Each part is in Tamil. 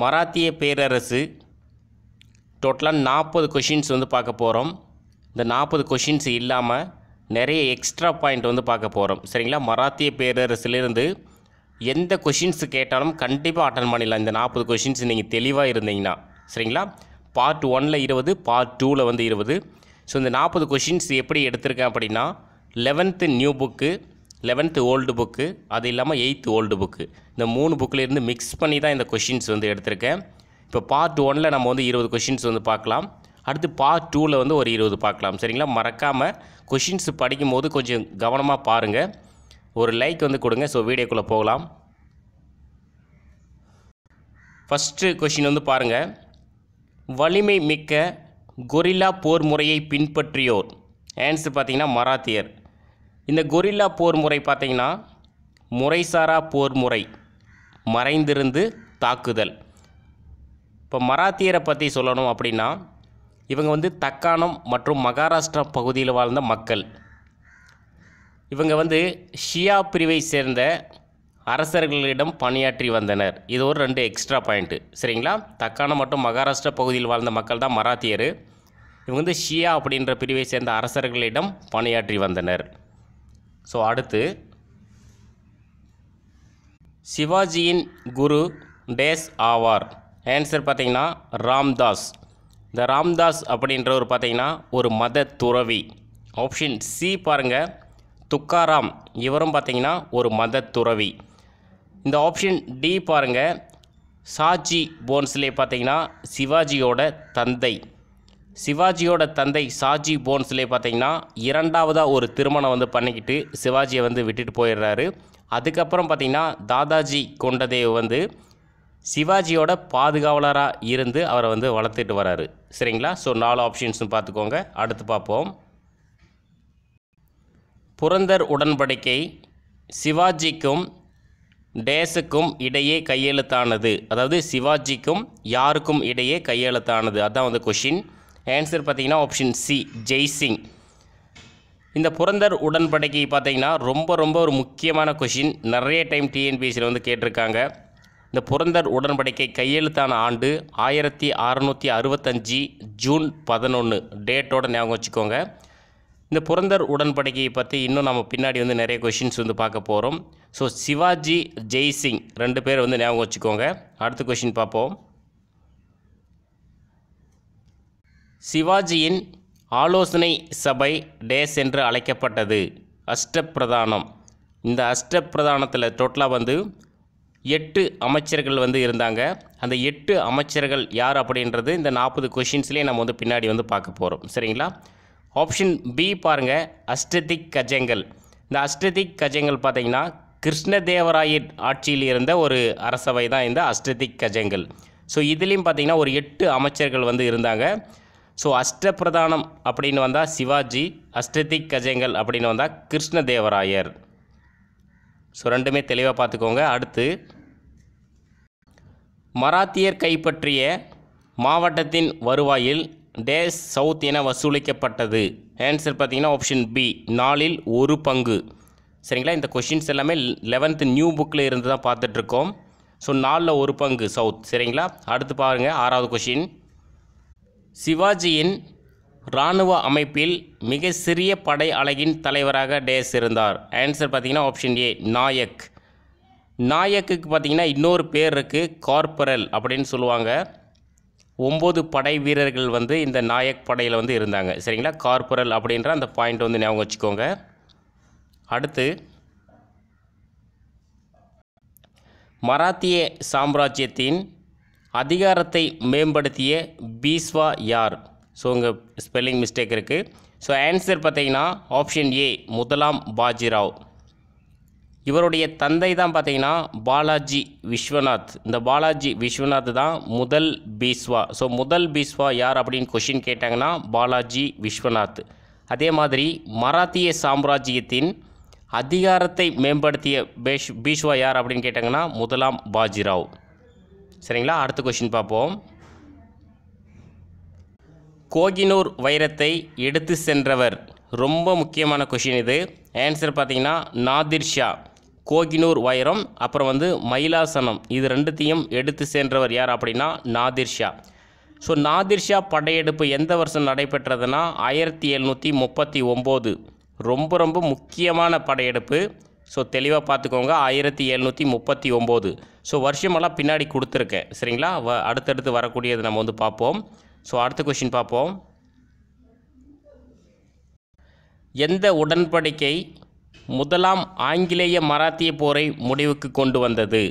மராத்திய பேரரசு டோட்டலாக நாற்பது கொஷின்ஸ் வந்து பார்க்க போகிறோம் இந்த நாற்பது கொஷின்ஸ் இல்லாமல் நிறைய எக்ஸ்ட்ரா பாயிண்ட் வந்து பார்க்க போகிறோம் சரிங்களா மராத்திய பேரரசுலேருந்து எந்த கொஷின்ஸ் கேட்டாலும் கண்டிப்பாக அட்டன் பண்ணிடலாம் இந்த நாற்பது கொஷின்ஸ் நீங்கள் தெளிவாக இருந்தீங்கன்னா சரிங்களா பார்ட் ஒனில் இருபது பார்ட் டூவில் வந்து இருபது ஸோ இந்த நாற்பது கொஷின்ஸ் எப்படி எடுத்திருக்கேன் அப்படின்னா eleventh new book eleventh old book அது இல்லாமல் எயித்து ஓல்டு புக்கு இந்த மூணு புக்கிலேருந்து மிக்ஸ் பண்ணி தான் இந்த கொஷின்ஸ் வந்து எடுத்திருக்கேன் இப்போ பார்ட் ஒனில் நம்ம வந்து இருபது கொஷின்ஸ் வந்து பார்க்கலாம் அடுத்து பார்ட் டூவில் வந்து ஒரு இருபது பார்க்கலாம் சரிங்களா மறக்காமல் கொஷின்ஸ் படிக்கும்போது கொஞ்சம் கவனமாக பாருங்கள் ஒரு லைக் வந்து கொடுங்க ஸோ வீடியோக்குள்ளே போகலாம் ஃபஸ்ட்டு கொஷின் வந்து பாருங்கள் வலிமை மிக்க கொரில்லா போர் முறையை பின்பற்றியோர் ஆன்சர் பார்த்திங்கன்னா மராத்தியர் இந்த கொரில்லா போர் முறை பார்த்திங்கன்னா முறைசாரா போர் முறை மறைந்திருந்து தாக்குதல் இப்போ மராத்தியரை பற்றி சொல்லணும் அப்படின்னா இவங்க வந்து தக்காணம் மற்றும் மகாராஷ்டிரா பகுதியில் வாழ்ந்த மக்கள் இவங்க வந்து ஷியா பிரிவை சேர்ந்த அரசர்களிடம் பணியாற்றி வந்தனர் இது ஒரு ரெண்டு எக்ஸ்ட்ரா பாயிண்ட்டு சரிங்களா தக்காணம் மற்றும் மகாராஷ்டிரா பகுதியில் வாழ்ந்த மக்கள் தான் மராத்தியர் இவங்க வந்து ஷியா அப்படின்ற பிரிவை சேர்ந்த அரசர்களிடம் பணியாற்றி வந்தனர் ஸோ அடுத்து சிவாஜியின் குரு டேஸ் ஆவார் ஆன்சர் பார்த்திங்கன்னா ராம்தாஸ் இந்த ராம்தாஸ் அப்படின்றவர் பார்த்திங்கன்னா ஒரு மத துறவி ஆப்ஷன் சி பாருங்கள் துக்காராம் இவரும் பார்த்திங்கன்னா ஒரு மத துறவி இந்த ஆப்ஷன் டி பாருங்கள் சாஜி போன்ஸ்லே பார்த்திங்கன்னா சிவாஜியோட தந்தை சிவாஜியோட தந்தை சாஜி போன்ஸ்லே பார்த்திங்கன்னா இரண்டாவதாக ஒரு திருமணம் வந்து பண்ணிக்கிட்டு சிவாஜியை வந்து விட்டுட்டு போயிடுறாரு அதுக்கப்புறம் பார்த்திங்கன்னா தாதாஜி கொண்டதேவ் வந்து சிவாஜியோட பாதுகாவலராக இருந்து அவரை வந்து வளர்த்துட்டு வராரு சரிங்களா ஸோ நாலு ஆப்ஷன்ஸ்னு பார்த்துக்கோங்க அடுத்து பார்ப்போம் புரந்தர் உடன்படிக்கை சிவாஜிக்கும் டேஸுக்கும் இடையே கையெழுத்தானது அதாவது சிவாஜிக்கும் யாருக்கும் இடையே கையெழுத்தானது அதுதான் வந்து கொஷின் ஆன்சர் பார்த்திங்கன்னா ஆப்ஷன் சி ஜெய்சிங் இந்த புரந்தர் உடன்படிக்கை பார்த்திங்கன்னா ரொம்ப ரொம்ப ஒரு முக்கியமான கொஷின் நிறைய டைம் டிஎன்பிஎஸ்சியில் வந்து கேட்டிருக்காங்க இந்த புரந்தர் உடன்படிக்கை கையெழுத்தான ஆண்டு ஆயிரத்தி அறநூற்றி அறுபத்தஞ்சி ஜூன் பதினொன்று டேட்டோட ஞாபகம் வச்சுக்கோங்க இந்த புரந்தர் உடன்படிக்கையை பற்றி இன்னும் நம்ம பின்னாடி வந்து நிறைய கொஷின்ஸ் வந்து பார்க்க போகிறோம் ஸோ சிவாஜி ஜெய்சிங் ரெண்டு பேர் வந்து ஞாபகம் வச்சுக்கோங்க அடுத்த கொஷின் பார்ப்போம் சிவாஜியின் ஆலோசனை சபை டேஸ் என்று அழைக்கப்பட்டது அஷ்டப்பிரதானம் இந்த அஷ்டப்பிரதானத்தில் டோட்டலாக வந்து எட்டு அமைச்சர்கள் வந்து இருந்தாங்க அந்த எட்டு அமைச்சர்கள் யார் அப்படின்றது இந்த நாற்பது கொஷின்ஸ்லேயே நம்ம வந்து பின்னாடி வந்து பார்க்க போகிறோம் சரிங்களா ஆப்ஷன் பி பாருங்கள் அஷ்டதிக் கஜங்கள் இந்த அஷ்டதிக் கஜங்கள் பார்த்தீங்கன்னா கிருஷ்ணதேவராயர் ஆட்சியில் இருந்த ஒரு அரசவை தான் இந்த அஷ்டதிக் கஜங்கள் ஸோ இதுலேயும் பார்த்திங்கன்னா ஒரு எட்டு அமைச்சர்கள் வந்து இருந்தாங்க ஸோ அஷ்டப்பிரதானம் அப்படின்னு வந்தால் சிவாஜி அஷ்டதிக் கஜங்கள் அப்படின்னு வந்தால் கிருஷ்ணதேவராயர் ஸோ ரெண்டுமே தெளிவாக பார்த்துக்கோங்க அடுத்து மராத்தியர் கைப்பற்றிய மாவட்டத்தின் வருவாயில் டேஸ் சவுத் என வசூலிக்கப்பட்டது ஆன்சர் பார்த்திங்கன்னா ஆப்ஷன் பி நாளில் ஒரு பங்கு சரிங்களா இந்த கொஷின்ஸ் எல்லாமே லெவன்த்து நியூ புக்கில் இருந்து தான் பார்த்துட்ருக்கோம் ஸோ நாலில் ஒரு பங்கு சவுத் சரிங்களா அடுத்து பாருங்கள் ஆறாவது கொஷின் சிவாஜியின் இராணுவ அமைப்பில் மிக சிறிய படை அலகின் தலைவராக டேஸ் இருந்தார் ஆன்சர் பார்த்திங்கன்னா ஆப்ஷன் ஏ நாயக் நாயக்குக்கு பார்த்திங்கன்னா இன்னொரு பேர் இருக்குது கார்பரல் அப்படின்னு சொல்லுவாங்க ஒம்பது படை வீரர்கள் வந்து இந்த நாயக் படையில் வந்து இருந்தாங்க சரிங்களா கார்பரல் அப்படின்ற அந்த பாயிண்ட் வந்து ஞாபகம் வச்சுக்கோங்க அடுத்து மராத்திய சாம்ராஜ்யத்தின் அதிகாரத்தை மேம்படுத்திய பீஸ்வா யார் ஸோ உங்கள் ஸ்பெல்லிங் மிஸ்டேக் இருக்குது ஸோ ஆன்சர் பார்த்தீங்கன்னா ஆப்ஷன் ஏ முதலாம் பாஜிராவ் இவருடைய தந்தை தான் பார்த்தீங்கன்னா பாலாஜி விஸ்வநாத் இந்த பாலாஜி விஸ்வநாத் தான் முதல் பீஸ்வா ஸோ முதல் பீஸ்வா யார் அப்படின்னு கொஷின் கேட்டாங்கன்னா பாலாஜி விஸ்வநாத் அதே மாதிரி மராத்திய சாம்ராஜ்யத்தின் அதிகாரத்தை மேம்படுத்திய பேஷ் பீஷ்வா யார் அப்படின்னு கேட்டாங்கன்னா முதலாம் பாஜிராவ் சரிங்களா அடுத்த கொஷின் பார்ப்போம் கோகினூர் வைரத்தை எடுத்து சென்றவர் ரொம்ப முக்கியமான கொஷின் இது ஆன்சர் பார்த்திங்கன்னா நாதிர் ஷா கோகினூர் வைரம் அப்புறம் வந்து மயிலாசனம் இது ரெண்டுத்தையும் எடுத்து சென்றவர் யார் அப்படின்னா நாதிர் ஷா ஸோ நாதிர் ஷா படையெடுப்பு எந்த வருஷம் நடைபெற்றதுன்னா ஆயிரத்தி எழுநூற்றி முப்பத்தி ஒம்பது ரொம்ப ரொம்ப முக்கியமான படையெடுப்பு ஸோ தெளிவாக பார்த்துக்கோங்க ஆயிரத்தி எழுநூற்றி முப்பத்தி ஒம்பது ஸோ வருஷமெல்லாம் பின்னாடி கொடுத்துருக்கேன் சரிங்களா வ அடுத்தடுத்து வரக்கூடியது நம்ம வந்து பார்ப்போம் ஸோ அடுத்த கொஷின் பார்ப்போம் எந்த உடன்படிக்கை முதலாம் ஆங்கிலேய மராத்திய போரை முடிவுக்கு கொண்டு வந்தது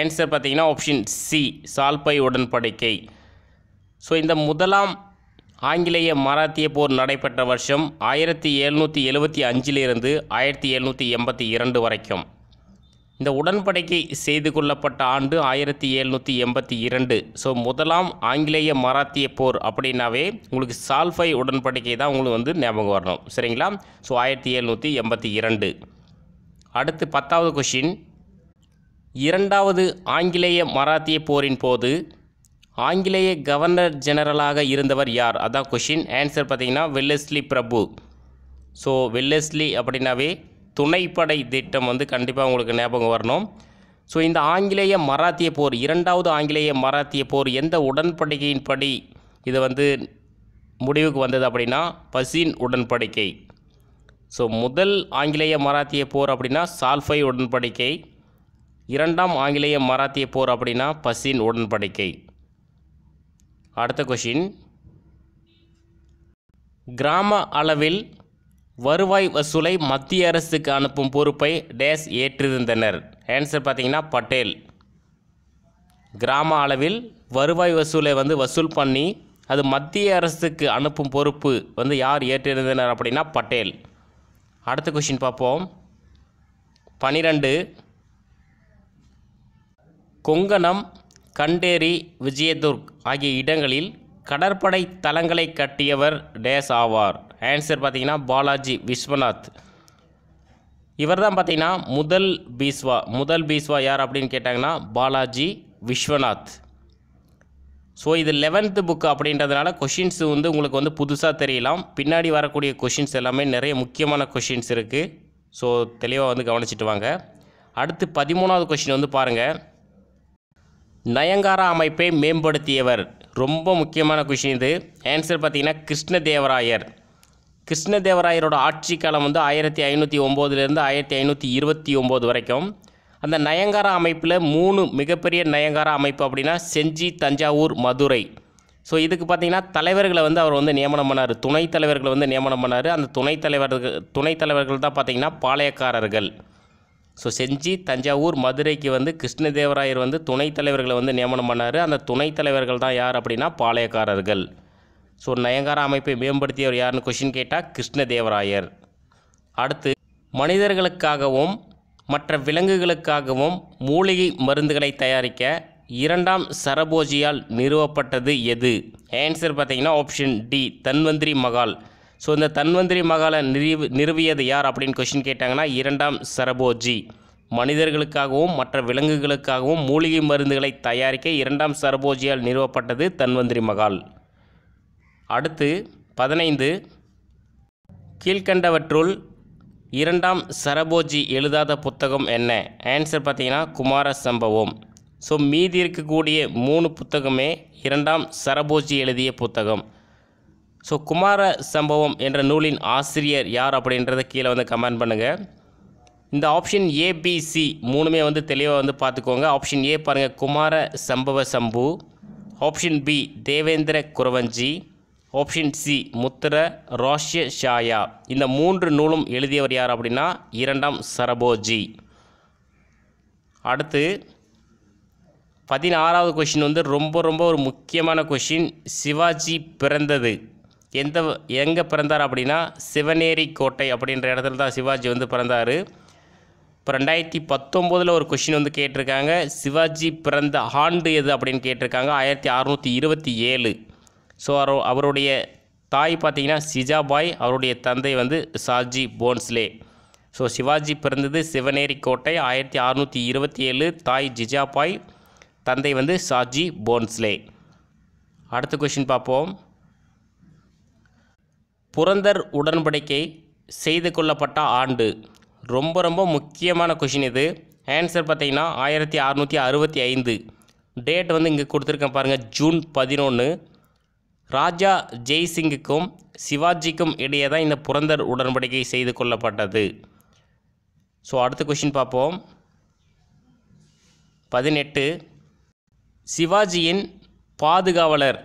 ஆன்சர் பார்த்திங்கன்னா ஆப்ஷன் சி சால்பை உடன்படிக்கை ஸோ இந்த முதலாம் ஆங்கிலேய மராத்திய போர் நடைபெற்ற வருஷம் ஆயிரத்தி எழுநூற்றி எழுபத்தி அஞ்சிலிருந்து ஆயிரத்தி எழுநூற்றி எண்பத்தி இரண்டு வரைக்கும் இந்த உடன்படிக்கை செய்து கொள்ளப்பட்ட ஆண்டு ஆயிரத்தி எழுநூற்றி எண்பத்தி இரண்டு ஸோ முதலாம் ஆங்கிலேய மராத்திய போர் அப்படின்னாவே உங்களுக்கு சால்ஃபை உடன்படிக்கை தான் உங்களுக்கு வந்து ஞாபகம் வரணும் சரிங்களா ஸோ ஆயிரத்தி எழுநூற்றி எண்பத்தி இரண்டு அடுத்து பத்தாவது கொஷின் இரண்டாவது ஆங்கிலேய மராத்திய போரின் போது ஆங்கிலேய கவர்னர் ஜெனரலாக இருந்தவர் யார் அதான் கொஷின் ஆன்சர் பார்த்திங்கன்னா வெல்லஸ்லி பிரபு ஸோ வெல்லஸ்லி அப்படின்னாவே துணைப்படை திட்டம் வந்து கண்டிப்பாக உங்களுக்கு ஞாபகம் வரணும் ஸோ இந்த ஆங்கிலேய மராத்திய போர் இரண்டாவது ஆங்கிலேய மராத்திய போர் எந்த உடன்படிக்கையின் படி இது வந்து முடிவுக்கு வந்தது அப்படின்னா பசின் உடன்படிக்கை ஸோ முதல் ஆங்கிலேய மராத்திய போர் அப்படின்னா சால்ஃபை உடன்படிக்கை இரண்டாம் ஆங்கிலேய மராத்திய போர் அப்படின்னா பசின் உடன்படிக்கை அடுத்த கொஷின் கிராம அளவில் வருவாய் வசூலை மத்திய அரசுக்கு அனுப்பும் பொறுப்பை டேஸ் ஏற்றிருந்தனர் ஆன்சர் பார்த்திங்கன்னா பட்டேல் கிராம அளவில் வருவாய் வசூலை வந்து வசூல் பண்ணி அது மத்திய அரசுக்கு அனுப்பும் பொறுப்பு வந்து யார் ஏற்றிருந்தனர் அப்படின்னா பட்டேல் அடுத்த கொஷின் பார்ப்போம் பனிரெண்டு கொங்கணம் கண்டேரி விஜயதுர்க் ஆகிய இடங்களில் கடற்படை தளங்களை கட்டியவர் டேஸ் ஆவார் ஆன்சர் பார்த்திங்கன்னா பாலாஜி விஸ்வநாத் இவர் தான் பார்த்திங்கன்னா முதல் பீஸ்வா முதல் பீஸ்வா யார் அப்படின்னு கேட்டாங்கன்னா பாலாஜி விஸ்வநாத் ஸோ இது லெவன்த்து புக் அப்படின்றதுனால கொஷின்ஸ் வந்து உங்களுக்கு வந்து புதுசாக தெரியலாம் பின்னாடி வரக்கூடிய கொஷின்ஸ் எல்லாமே நிறைய முக்கியமான கொஷின்ஸ் இருக்குது ஸோ தெளிவாக வந்து கவனிச்சிட்டு வாங்க அடுத்து பதிமூணாவது கொஷின் வந்து பாருங்கள் நயங்காரா அமைப்பை மேம்படுத்தியவர் ரொம்ப முக்கியமான கொஷின் இது ஆன்சர் பார்த்திங்கன்னா கிருஷ்ணதேவராயர் கிருஷ்ணதேவராயரோட ஆட்சி காலம் வந்து ஆயிரத்தி ஐநூற்றி ஒம்போதுலேருந்து ஆயிரத்தி ஐநூற்றி இருபத்தி ஒம்பது வரைக்கும் அந்த நயங்காரா அமைப்பில் மூணு மிகப்பெரிய நயங்காரா அமைப்பு அப்படின்னா செஞ்சி தஞ்சாவூர் மதுரை ஸோ இதுக்கு பார்த்திங்கன்னா தலைவர்களை வந்து அவர் வந்து நியமனம் பண்ணார் துணைத் தலைவர்களை வந்து நியமனம் பண்ணார் அந்த துணைத் தலைவர்கள் துணைத் தலைவர்கள் தான் பார்த்திங்கன்னா பாளையக்காரர்கள் ஸோ செஞ்சி தஞ்சாவூர் மதுரைக்கு வந்து கிருஷ்ணதேவராயர் வந்து துணைத் தலைவர்களை வந்து நியமனம் பண்ணார் அந்த துணைத் தலைவர்கள் தான் யார் அப்படின்னா பாளையக்காரர்கள் ஸோ நயங்கார அமைப்பை மேம்படுத்தியவர் யாருன்னு கொஷின் கேட்டால் கிருஷ்ணதேவராயர் அடுத்து மனிதர்களுக்காகவும் மற்ற விலங்குகளுக்காகவும் மூலிகை மருந்துகளை தயாரிக்க இரண்டாம் சரபோஜியால் நிறுவப்பட்டது எது ஆன்சர் பார்த்திங்கன்னா option D Dhanvantari Mahal so இந்த தன்வந்திரி மகாலை நிறுவி நிறுவியது யார் அப்படின்னு கொஷின் கேட்டாங்கன்னா இரண்டாம் சரபோஜி மனிதர்களுக்காகவும் மற்ற விலங்குகளுக்காகவும் மூலிகை மருந்துகளை தயாரிக்க இரண்டாம் சரபோஜியால் நிறுவப்பட்டது தன்வந்திரி மகால் அடுத்து பதினைந்து கீழ்கண்டவற்றுள் இரண்டாம் சரபோஜி எழுதாத புத்தகம் என்ன ஆன்சர் பார்த்தீங்கன்னா குமார சம்பவம் ஸோ மீதி இருக்கக்கூடிய மூணு புத்தகமே இரண்டாம் சரபோஜி எழுதிய புத்தகம் ஸோ குமார சம்பவம் என்ற நூலின் ஆசிரியர் யார் அப்படின்றத கீழே வந்து கமெண்ட் பண்ணுங்கள் இந்த ஆப்ஷன் ஏபிசி மூணுமே வந்து தெளிவாக வந்து பார்த்துக்கோங்க ஆப்ஷன் ஏ பாருங்கள் Kumara Sambhava Champu option B Devendra Kuravanji option C ரோஷ்ய ஷாயா இந்த மூன்று நூலும் எழுதியவர் யார் அப்படின்னா இரண்டாம் சரபோஜி அடுத்து பதினாறாவது கொஷின் வந்து ரொம்ப ரொம்ப ஒரு முக்கியமான கொஷின் சிவாஜி பிறந்தது எந்த எங்கே பிறந்தார் அப்படின்னா சிவனேரி கோட்டை அப்படின்ற இடத்துல தான் சிவாஜி வந்து பிறந்தார் இப்போ ரெண்டாயிரத்தி பத்தொம்போதில் ஒரு கொஷின் வந்து கேட்டிருக்காங்க சிவாஜி பிறந்த ஆண்டு எது அப்படின்னு கேட்டிருக்காங்க ஆயிரத்தி அறநூற்றி இருபத்தி ஏழு ஸோ அவர் அவருடைய தாய் பார்த்திங்கன்னா சிஜாபாய் அவருடைய தந்தை வந்து சாஜி போன்ஸ்லே ஸோ சிவாஜி பிறந்தது சிவனேரி கோட்டை ஆயிரத்தி அறநூற்றி இருபத்தி ஏழு தாய் ஜிஜாபாய் தந்தை வந்து சாஜி போன்ஸ்லே அடுத்த கொஷின் பார்ப்போம் புரந்தர் உடன்படிக்கை செய்து கொள்ளப்பட்ட ஆண்டு ரொம்ப ரொம்ப முக்கியமான கொஷின் இது ஆன்சர் பார்த்திங்கன்னா ஆயிரத்தி அறநூற்றி அறுபத்தி ஐந்து டேட் வந்து இங்கே கொடுத்துருக்கேன் பாருங்கள் ஜூன் பதினொன்று ராஜா ஜெய்சிங்குக்கும் சிவாஜிக்கும் இடையே தான் இந்த புரந்தர் உடன்படிக்கை செய்து கொள்ளப்பட்டது ஸோ அடுத்த கொஷின் பார்ப்போம் பதினெட்டு சிவாஜியின் பாதுகாவலர்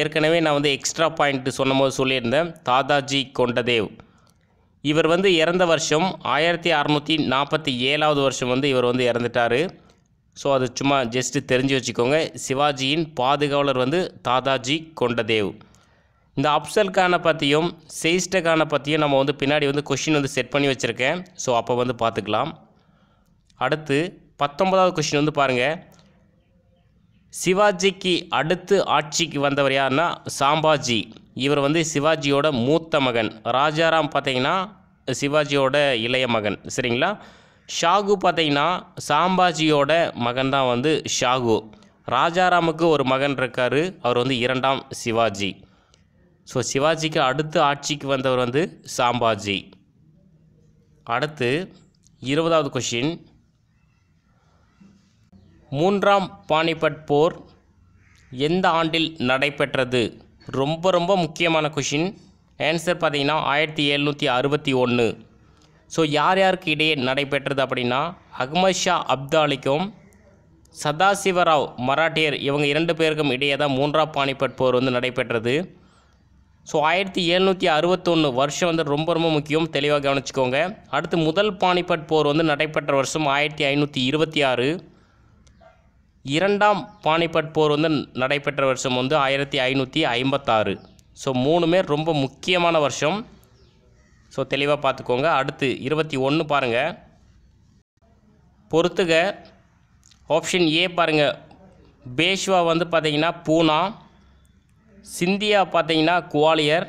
ஏற்கனவே நான் வந்து எக்ஸ்ட்ரா பாயிண்ட்டு சொன்னபோது சொல்லியிருந்தேன் தாதாஜி கொண்டதேவ் இவர் வந்து இறந்த வருஷம் ஆயிரத்தி அறநூற்றி நாற்பத்தி ஏழாவது வருஷம் வந்து இவர் வந்து இறந்துட்டார் ஸோ அது சும்மா ஜஸ்ட்டு தெரிஞ்சு வச்சுக்கோங்க சிவாஜியின் பாதுகாவலர் வந்து தாதாஜி கொண்டதேவ் இந்த அப்சல்கானை பற்றியும் செயிஸ்ட பற்றியும் நம்ம வந்து பின்னாடி வந்து கொஷின் வந்து செட் பண்ணி வச்சுருக்கேன் ஸோ அப்போ வந்து பார்த்துக்கலாம் அடுத்து பத்தொன்பதாவது கொஷின் வந்து பாருங்கள் சிவாஜிக்கு அடுத்து ஆட்சிக்கு வந்தவர் யாருன்னா சாம்பாஜி இவர் வந்து சிவாஜியோட மூத்த மகன் ராஜாராம் பார்த்தீங்கன்னா சிவாஜியோட இளைய மகன் சரிங்களா ஷாகு பார்த்தீங்கன்னா சாம்பாஜியோட மகன் தான் வந்து ஷாகு ராஜாராமுக்கு ஒரு மகன் இருக்கார் அவர் வந்து இரண்டாம் சிவாஜி ஸோ சிவாஜிக்கு அடுத்து ஆட்சிக்கு வந்தவர் வந்து சாம்பாஜி அடுத்து இருபதாவது கொஷின் மூன்றாம் பானிபட் போர் எந்த ஆண்டில் நடைபெற்றது ரொம்ப ரொம்ப முக்கியமான கொஷின் ஆன்சர் பார்த்திங்கன்னா ஆயிரத்தி எழுநூற்றி அறுபத்தி ஒன்று ஸோ யார் யாருக்கு இடையே நடைபெற்றது அப்படின்னா அகமது ஷா அப்தாலிக்கும் சதாசிவராவ் மராட்டியர் இவங்க இரண்டு பேருக்கும் இடையே தான் மூன்றாம் பானிபட் போர் வந்து நடைபெற்றது ஸோ ஆயிரத்தி எழுநூற்றி அறுபத்தொன்று வருஷம் வந்து ரொம்ப ரொம்ப முக்கியம் தெளிவாக கவனிச்சிக்கோங்க அடுத்து முதல் பானிபட் போர் வந்து நடைபெற்ற வருஷம் ஆயிரத்தி ஐநூற்றி இருபத்தி ஆறு இரண்டாம் பானிபட் போர் வந்து நடைபெற்ற வருஷம் வந்து ஆயிரத்தி ஐநூற்றி ஐம்பத்தாறு ஸோ மூணுமே ரொம்ப முக்கியமான வருஷம் ஸோ தெளிவாக பார்த்துக்கோங்க அடுத்து இருபத்தி ஒன்று பாருங்கள் பொறுத்துக ஆப்ஷன் ஏ பாருங்கள் பேஷ்வா வந்து பார்த்திங்கன்னா பூனா சிந்தியா பார்த்தீங்கன்னா குவாலியர்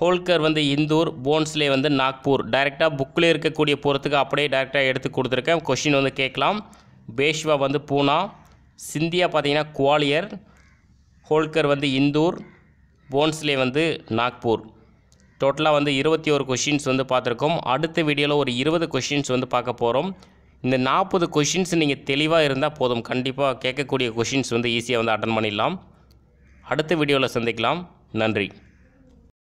ஹோல்கர் வந்து இந்தூர் போன்ஸ்லே வந்து நாக்பூர் டைரெக்டாக புக்கில் இருக்கக்கூடிய பொறுத்துக்கு அப்படியே டைரெக்டாக எடுத்து கொடுத்துருக்கேன் கொஷின் வந்து கேட்கலாம் பேஷ்வா வந்து பூனா சிந்தியா பார்த்தீங்கன்னா குவாலியர் ஹோல்கர் வந்து இந்தூர் போன்ஸ்லே வந்து நாக்பூர் டோட்டலாக வந்து இருபத்தி ஒரு கொஷின்ஸ் வந்து பார்த்துருக்கோம் அடுத்த வீடியோவில் ஒரு இருபது கொஷின்ஸ் வந்து பார்க்க போகிறோம் இந்த நாற்பது கொஷின்ஸ் நீங்கள் தெளிவாக இருந்தால் போதும் கண்டிப்பாக கேட்கக்கூடிய கொஷின்ஸ் வந்து ஈஸியாக வந்து அட்டன் பண்ணிடலாம் அடுத்த வீடியோவில் சந்திக்கலாம் நன்றி